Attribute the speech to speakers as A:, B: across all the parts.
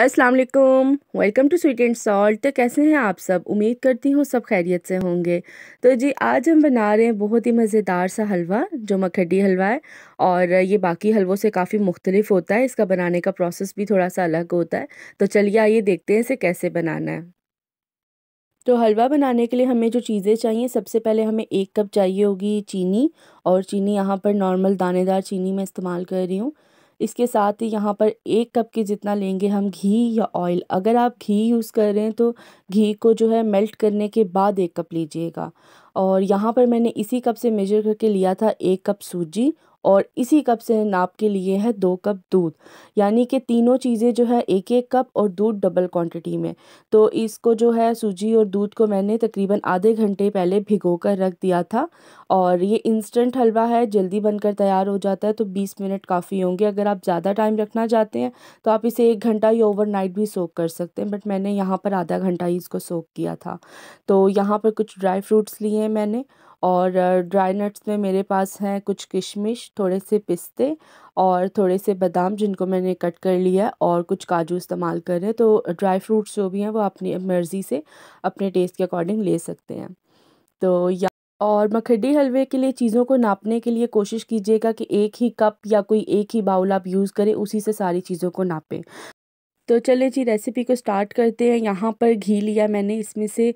A: अस्सलाम वालेकुम welcome to sweet and salt तो कैसे हैं आप सब उम्मीद करती हूँ सब खैरियत से होंगे तो जी आज हम बना रहे हैं बहुत ही मज़ेदार सा हलवा जो मखड्डी हलवा है और ये बाकी हलवों से काफ़ी मुख्तलिफ होता है इसका बनाने का प्रोसेस भी थोड़ा सा अलग होता है तो चलिए आइए देखते हैं इसे कैसे बनाना है तो हलवा बनाने के लिए हमें जो चीज़ें चाहिए सबसे पहले हमें एक कप चाहिए होगी चीनी और चीनी यहाँ पर नॉर्मल दानेदार चीनी मैं इस्तेमाल कर रही हूँ इसके साथ ही यहाँ पर एक कप के जितना लेंगे हम घी या ऑयल अगर आप घी यूज़ कर रहे हैं तो घी को जो है मेल्ट करने के बाद एक कप लीजिएगा और यहाँ पर मैंने इसी कप से मेजर करके लिया था एक कप सूजी और इसी कप से नाप के लिए है दो कप दूध यानी कि तीनों चीज़ें जो है एक एक कप और दूध डबल क्वांटिटी में तो इसको जो है सूजी और दूध को मैंने तकरीबन आधे घंटे पहले भिगो कर रख दिया था और ये इंस्टेंट हलवा है जल्दी बनकर तैयार हो जाता है तो बीस मिनट काफ़ी होंगे अगर आप ज़्यादा टाइम रखना चाहते हैं तो आप इसे एक घंटा या ओवर भी सोख कर सकते हैं बट मैंने यहाँ पर आधा घंटा ही इसको सोख किया था तो यहाँ पर कुछ ड्राई फ्रूट्स लिए हैं मैंने और ड्राई नट्स में मेरे पास हैं कुछ किशमिश थोड़े से पिस्ते और थोड़े से बादाम जिनको मैंने कट कर लिया और कुछ काजू इस्तेमाल कर रहे हैं तो ड्राई फ्रूट्स जो भी हैं वो अपनी मर्ज़ी से अपने टेस्ट के अकॉर्डिंग ले सकते हैं तो या और मखड्डी हलवे के लिए चीज़ों को नापने के लिए कोशिश कीजिएगा कि एक ही कप या कोई एक ही बाउल आप यूज़ करें उसी से सारी चीज़ों को नापें तो चलिए जी रेसिपी को स्टार्ट करते हैं यहाँ पर घी लिया मैंने इसमें से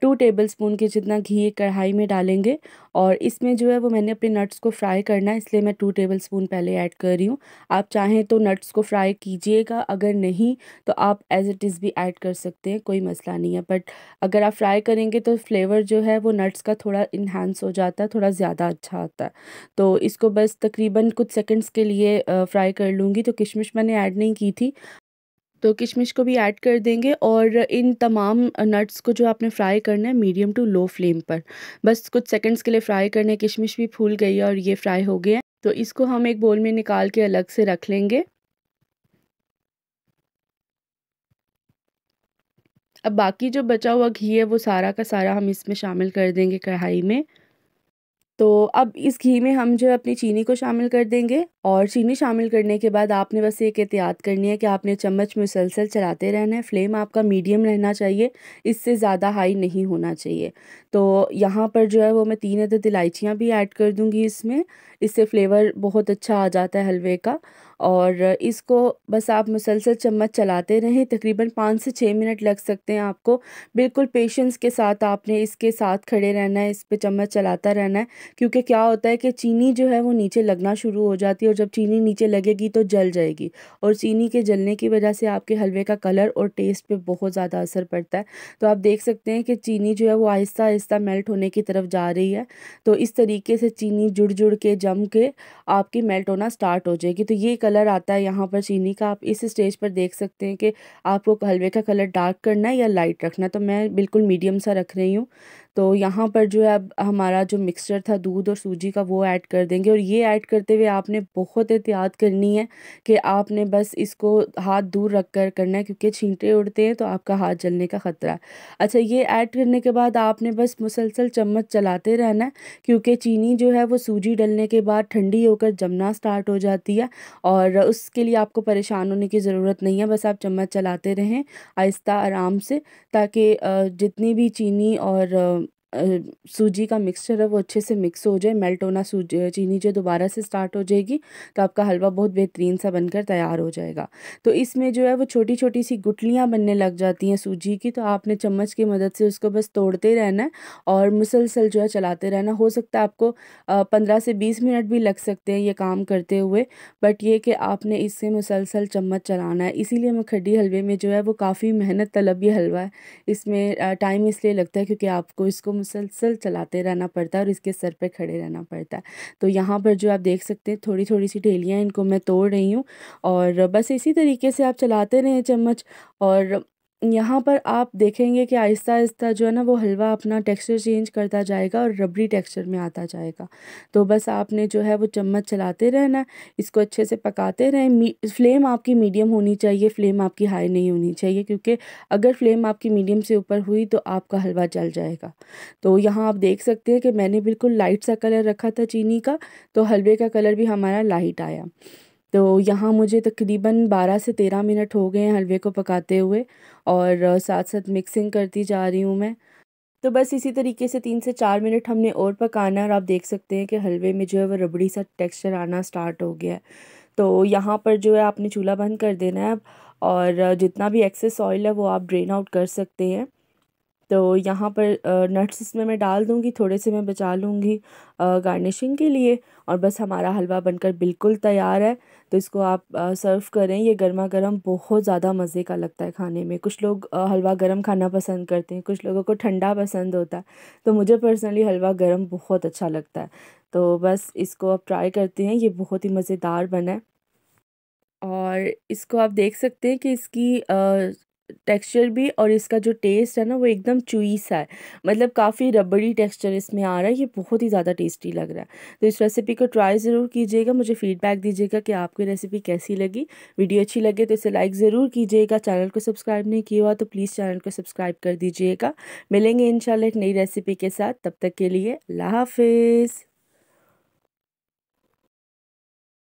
A: टू टेबल स्पून के जितना घी कढ़ाई में डालेंगे और इसमें जो है वो मैंने अपने नट्स को फ्राई करना है इसलिए मैं टू टेबल स्पून पहले ऐड कर रही हूँ आप चाहें तो नट्स को फ्राई कीजिएगा अगर नहीं तो आप एज़ इट इज़ भी ऐड कर सकते हैं कोई मसला नहीं है बट अगर आप फ्राई करेंगे तो फ्लेवर जो है वो नट्स का थोड़ा इन्हांस हो जाता है थोड़ा ज़्यादा अच्छा आता है तो इसको बस तकरीबन कुछ सेकेंड्स के लिए फ्राई कर लूँगी तो किशमिश मैंने ऐड नहीं की थी तो किशमिश को भी ऐड कर देंगे और इन तमाम नट्स को जो आपने फ्राई करना है मीडियम टू लो फ्लेम पर बस कुछ सेकंड्स के लिए फ्राई करने किशमिश भी फूल गई है और ये फ्राई हो गया है तो इसको हम एक बोल में निकाल के अलग से रख लेंगे अब बाकी जो बचा हुआ घी है वो सारा का सारा हम इसमें शामिल कर देंगे कढ़ाई में तो अब इस घी में हम जो अपनी चीनी को शामिल कर देंगे और चीनी शामिल करने के बाद आपने बस एक एहतियात करनी है कि आपने चम्मच मुसलसल चलाते रहना है फ्लेम आपका मीडियम रहना चाहिए इससे ज़्यादा हाई नहीं होना चाहिए तो यहाँ पर जो है वो मैं तीन अदद इलायचियाँ भी ऐड कर दूँगी इसमें इससे फ्लेवर बहुत अच्छा आ जाता है हलवे का और इसको बस आप मुसलसल चम्मच चलाते रहें तकरीबन पाँच से छः मिनट लग सकते हैं आपको बिल्कुल पेशेंस के साथ आपने इसके साथ खड़े रहना है इस पर चम्मच चलाता रहना है क्योंकि क्या होता है कि चीनी जो है वो नीचे लगना शुरू हो जाती है जब चीनी नीचे लगेगी तो जल जाएगी और चीनी के जलने की वजह से आपके हलवे का कलर और टेस्ट पे बहुत ज़्यादा असर पड़ता है तो आप देख सकते हैं कि चीनी जो है वो आहिस्ता आहिस्ता मेल्ट होने की तरफ जा रही है तो इस तरीके से चीनी जुड़ जुड़ के जम के आपकी मेल्ट होना स्टार्ट हो जाएगी तो ये कलर आता है यहाँ पर चीनी का आप इस स्टेज पर देख सकते हैं कि आपको हलवे का कलर डार्क करना है या लाइट रखना तो मैं बिल्कुल मीडियम सा रख रही हूँ तो यहाँ पर जो है अब हमारा जो मिक्सचर था दूध और सूजी का वो ऐड कर देंगे और ये ऐड करते हुए आपने बहुत एहतियात करनी है कि आपने बस इसको हाथ दूर रख कर करना है क्योंकि छींटे उड़ते हैं तो आपका हाथ जलने का ख़तरा है अच्छा ये ऐड करने के बाद आपने बस मुसलसल चम्मच चलाते रहना है क्योंकि चीनी जो है वो सूजी डलने के बाद ठंडी होकर जमना स्टार्ट हो जाती है और उसके लिए आपको परेशान होने की ज़रूरत नहीं है बस आप चम्मच चलाते रहें आहिस्ता आराम से ताकि जितनी भी चीनी और सूजी का मिक्सचर है वो अच्छे से मिक्स हो जाए मेल्ट होना सूजी चीनी जो दोबारा से स्टार्ट हो जाएगी तो आपका हलवा बहुत बेहतरीन सा बनकर तैयार हो जाएगा तो इसमें जो है वो छोटी छोटी सी गुटलियाँ बनने लग जाती हैं सूजी की तो आपने चम्मच की मदद से उसको बस तोड़ते रहना है और मुसलसल जो है चलाते रहना हो सकता है आपको पंद्रह से बीस मिनट भी लग सकते हैं ये काम करते हुए बट ये कि आपने इससे मुसलसल चम्मच चलाना है इसीलिए मखड्डी हलवे में जो है वो काफ़ी मेहनत तलब यह हलवा है इसमें टाइम इसलिए लगता है क्योंकि आपको इसको मुसलसल चलाते रहना पड़ता है और इसके सर पे खड़े रहना पड़ता है तो यहाँ पर जो आप देख सकते हैं थोड़ी थोड़ी सी ढेलियाँ इनको मैं तोड़ रही हूँ और बस इसी तरीके से आप चलाते रहें चम्मच और यहाँ पर आप देखेंगे कि आहिस्ता आहिस्ता जो है ना वो हलवा अपना टेक्सचर चेंज करता जाएगा और रबड़ी टेक्सचर में आता जाएगा तो बस आपने जो है वो चम्मच चलाते रहना इसको अच्छे से पकाते रहें फ्लेम आपकी मीडियम होनी चाहिए फ्लेम आपकी हाई नहीं होनी चाहिए क्योंकि अगर फ्लेम आपकी मीडियम से ऊपर हुई तो आपका हलवा जल जाएगा तो यहाँ आप देख सकते हैं कि मैंने बिल्कुल लाइट सा कलर रखा था चीनी का तो हलवे का कलर भी हमारा लाइट आया तो यहाँ मुझे तकरीबन बारह से तेरह मिनट हो गए हैं हलवे को पकाते हुए और साथ साथ मिक्सिंग करती जा रही हूँ मैं तो बस इसी तरीके से तीन से चार मिनट हमने और पकाना है और आप देख सकते हैं कि हलवे में जो है वो रबड़ी सा टेक्सचर आना स्टार्ट हो गया है तो यहाँ पर जो है आपने चूल्हा बंद कर देना है और जितना भी एक्सेस ऑयल है वो आप ड्रेन आउट कर सकते हैं तो यहाँ पर नट्स इसमें मैं डाल दूँगी थोड़े से मैं बचा लूँगी गार्निशिंग के लिए और बस हमारा हलवा बनकर बिल्कुल तैयार है तो इसको आप सर्व करें ये गर्मा गर्म बहुत ज़्यादा मज़े का लगता है खाने में कुछ लोग हलवा गर्म खाना पसंद करते हैं कुछ लोगों को ठंडा पसंद होता है तो मुझे पर्सनली हलवा गर्म बहुत अच्छा लगता है तो बस इसको आप ट्राई करते हैं ये बहुत ही मज़ेदार बना है और इसको आप देख सकते हैं कि इसकी टेक्सचर भी और इसका जो टेस्ट है ना वो एकदम चुई सा है मतलब काफ़ी रबड़ी टेक्सचर इसमें आ रहा है ये बहुत ही ज़्यादा टेस्टी लग रहा है तो इस रेसिपी को ट्राई ज़रूर कीजिएगा मुझे फीडबैक दीजिएगा कि आपकी रेसिपी कैसी लगी वीडियो अच्छी लगे तो इसे लाइक ज़रूर कीजिएगा चैनल को सब्सक्राइब नहीं किया हुआ तो प्लीज़ चैनल को सब्सक्राइब कर दीजिएगा मिलेंगे इन एक नई रेसिपी के साथ तब तक के लिए अल्लाह हाफिज़